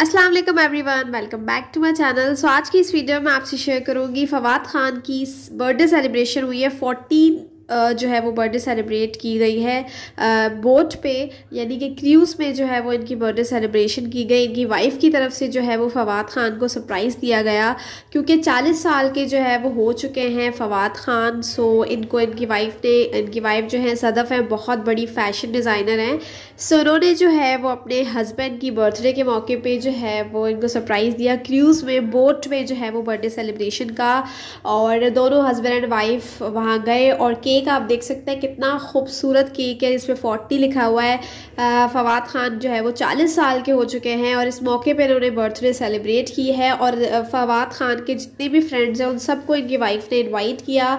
Aslam everyone welcome back to my channel so आज की इस वीडियो में आपसे शेयर करूँगी फवाद खान की बर्थडे सेलिब्रेशन हुई है फोर्टीन जो है वो बर्थडे सेलिब्रेट की गई है बोट पे यानी कि क्रूज़ में जो है वो इनकी बर्थडे सेलिब्रेशन की गई इनकी वाइफ की तरफ से जो है वो फवाद ख़ान को सरप्राइज़ दिया गया क्योंकि चालीस साल के जो है वो हो चुके हैं फवाद ख़ान सो इनको इनकी वाइफ ने इनकी वाइफ जो है सदफ़ हैं बहुत बड़ी फ़ैशन डिज़ाइनर हैं सो उन्होंने जो है वो अपने हस्बैंड की बर्थडे के मौके पर जो है वो इनको सरप्राइज़ दिया क्रूज़ में बोट में जो है वो बर्थडे सेलिब्रेशन का और दोनों हस्बैंड एंड वाइफ वहाँ गए और केक केक आप देख सकते हैं कितना खूबसूरत केक है इसमें फोर्टी लिखा हुआ है फवाद खान जो है वो चालीस साल के हो चुके हैं और इस मौके पर इन्होंने बर्थडे सेलिब्रेट की है और फवाद खान के जितने भी फ्रेंड्स हैं उन सबको इनकी वाइफ ने इन्वाइट किया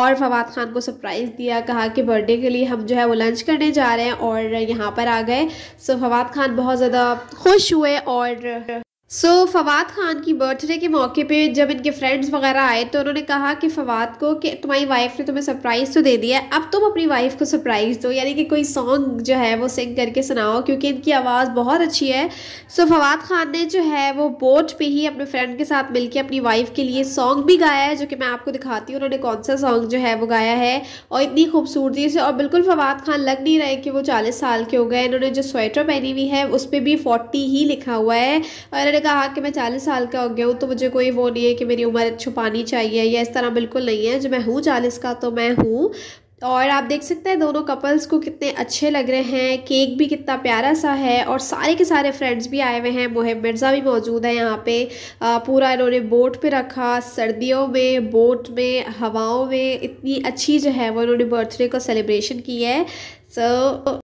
और फवाद खान को सरप्राइज़ दिया कहा कि बर्थडे के लिए हम जो है वो लंच करने जा रहे हैं और यहाँ पर आ गए सो फवाद खान बहुत ज़्यादा खुश हुए और सो so, फवाद खान की बर्थडे के मौके पे जब इनके फ्रेंड्स वगैरह आए तो उन्होंने कहा कि फवाद को कि तुम्हारी वाइफ ने तुम्हें सरप्राइज़ तो दे दिया अब तुम अपनी वाइफ को सरप्राइज़ दो यानी कि कोई सॉन्ग जो है वो सिंग करके सुनाओ क्योंकि इनकी आवाज़ बहुत अच्छी है सो so, फवाद खान ने जो है वो बोट पर ही अपने फ्रेंड के साथ मिल अपनी वाइफ के लिए सॉन्ग भी गाया है जो कि मैं आपको दिखाती हूँ उन्होंने कौन सा सॉन्ग जो है वो गाया है और इतनी खूबसूरती से और बिल्कुल फवाद खान लग नहीं रहे कि वो चालीस साल के हो गए इन्होंने जो स्वेटर पहनी हुई है उस पर भी फोर्टी ही लिखा हुआ है और ने कहा कि मैं चालीस साल का हो गया हूँ तो मुझे कोई वो नहीं है कि मेरी उम्र छुपानी चाहिए या इस तरह बिल्कुल नहीं है जो मैं हूँ चालीस का तो मैं हूँ और आप देख सकते हैं दोनों कपल्स को कितने अच्छे लग रहे हैं केक भी कितना प्यारा सा है और सारे के सारे फ्रेंड्स भी आए हुए हैं मोहिब मिर्ज़ा भी मौजूद है यहाँ पे आ, पूरा इन्होंने बोट पे रखा सर्दियों में बोट में हवाओं में इतनी अच्छी जो है वो इन्होंने बर्थडे को सेलिब्रेशन की है सो so,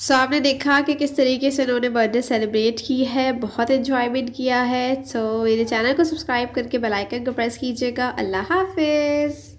सो so, आपने देखा कि किस तरीके से उन्होंने बर्थडे सेलिब्रेट की है बहुत इन्जॉयमेंट किया है सो so, मेरे चैनल को सब्सक्राइब करके बेल आइकन को प्रेस कीजिएगा अल्लाह हाफिज़